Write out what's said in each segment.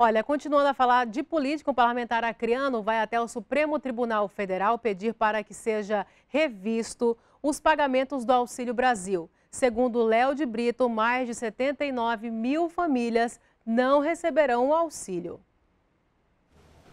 Olha, continuando a falar de política, o parlamentar acriano vai até o Supremo Tribunal Federal pedir para que seja revisto os pagamentos do Auxílio Brasil. Segundo Léo de Brito, mais de 79 mil famílias não receberão o auxílio.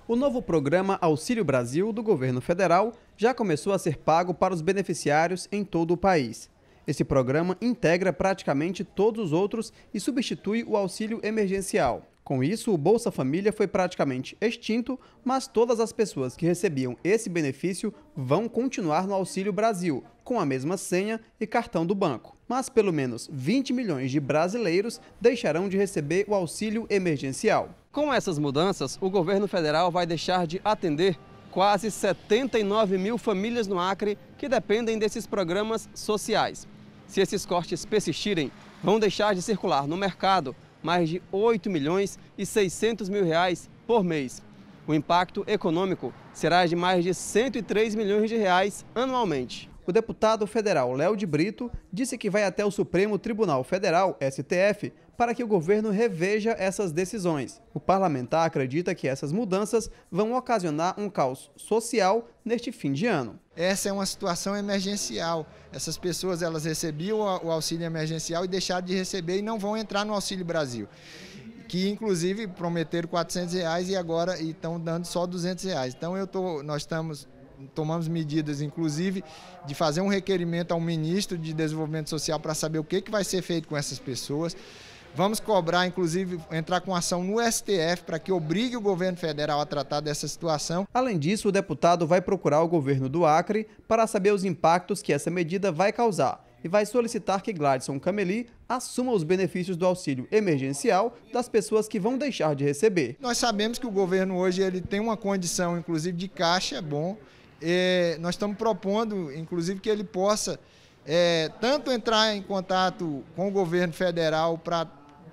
O novo programa Auxílio Brasil do governo federal já começou a ser pago para os beneficiários em todo o país. Esse programa integra praticamente todos os outros e substitui o auxílio emergencial. Com isso, o Bolsa Família foi praticamente extinto, mas todas as pessoas que recebiam esse benefício vão continuar no Auxílio Brasil, com a mesma senha e cartão do banco. Mas pelo menos 20 milhões de brasileiros deixarão de receber o auxílio emergencial. Com essas mudanças, o governo federal vai deixar de atender quase 79 mil famílias no Acre que dependem desses programas sociais. Se esses cortes persistirem, vão deixar de circular no mercado mais de 8 milhões e 600 mil reais por mês. O impacto econômico será de mais de 103 milhões de reais anualmente o deputado federal Léo de Brito disse que vai até o Supremo Tribunal Federal, STF, para que o governo reveja essas decisões. O parlamentar acredita que essas mudanças vão ocasionar um caos social neste fim de ano. Essa é uma situação emergencial. Essas pessoas elas recebiam o auxílio emergencial e deixaram de receber e não vão entrar no Auxílio Brasil que inclusive prometeram 400 reais e agora estão dando só 200 reais. Então eu tô, nós estamos tomamos medidas, inclusive, de fazer um requerimento ao ministro de Desenvolvimento Social para saber o que, que vai ser feito com essas pessoas. Vamos cobrar, inclusive, entrar com ação no STF para que obrigue o governo federal a tratar dessa situação. Além disso, o deputado vai procurar o governo do Acre para saber os impactos que essa medida vai causar e vai solicitar que Gladson Cameli assuma os benefícios do auxílio emergencial das pessoas que vão deixar de receber. Nós sabemos que o governo hoje ele tem uma condição, inclusive, de caixa é bom é, nós estamos propondo, inclusive, que ele possa é, tanto entrar em contato com o governo federal para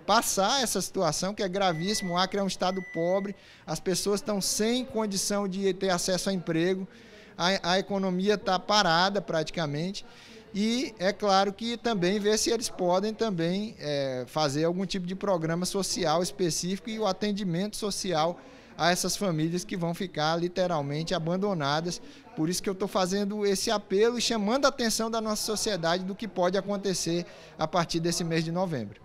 passar essa situação, que é gravíssimo. O Acre é um estado pobre, as pessoas estão sem condição de ter acesso a emprego, a, a economia está parada praticamente. E é claro que também ver se eles podem também é, fazer algum tipo de programa social específico e o atendimento social específico a essas famílias que vão ficar literalmente abandonadas. Por isso que eu estou fazendo esse apelo e chamando a atenção da nossa sociedade do que pode acontecer a partir desse mês de novembro.